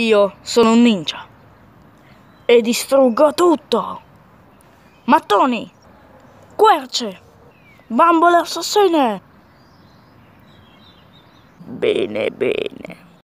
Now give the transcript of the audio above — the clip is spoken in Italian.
Io sono un ninja e distruggo tutto. Mattoni, querce, bambole assassine. Bene, bene.